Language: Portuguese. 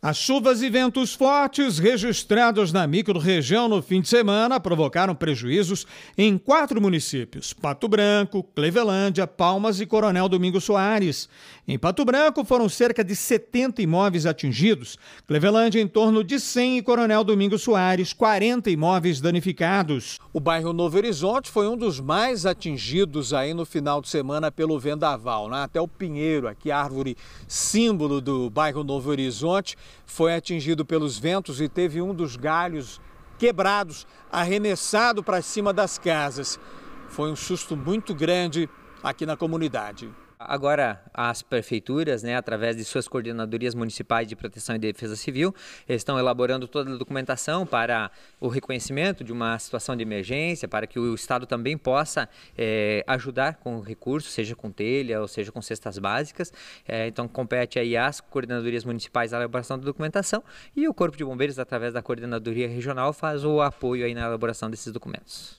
As chuvas e ventos fortes registrados na micro-região no fim de semana provocaram prejuízos em quatro municípios: Pato Branco, Clevelândia, Palmas e Coronel Domingos Soares. Em Pato Branco foram cerca de 70 imóveis atingidos, Clevelândia em torno de 100 e Coronel Domingos Soares 40 imóveis danificados. O bairro Novo Horizonte foi um dos mais atingidos aí no final de semana pelo vendaval, né? até o pinheiro, aqui árvore símbolo do bairro Novo Horizonte foi atingido pelos ventos e teve um dos galhos quebrados, arremessado para cima das casas. Foi um susto muito grande aqui na comunidade. Agora, as prefeituras, né, através de suas coordenadorias municipais de proteção e defesa civil, estão elaborando toda a documentação para o reconhecimento de uma situação de emergência, para que o Estado também possa é, ajudar com recursos, seja com telha ou seja com cestas básicas. É, então, compete aí às coordenadorias municipais a elaboração da documentação e o Corpo de Bombeiros, através da coordenadoria regional, faz o apoio aí na elaboração desses documentos.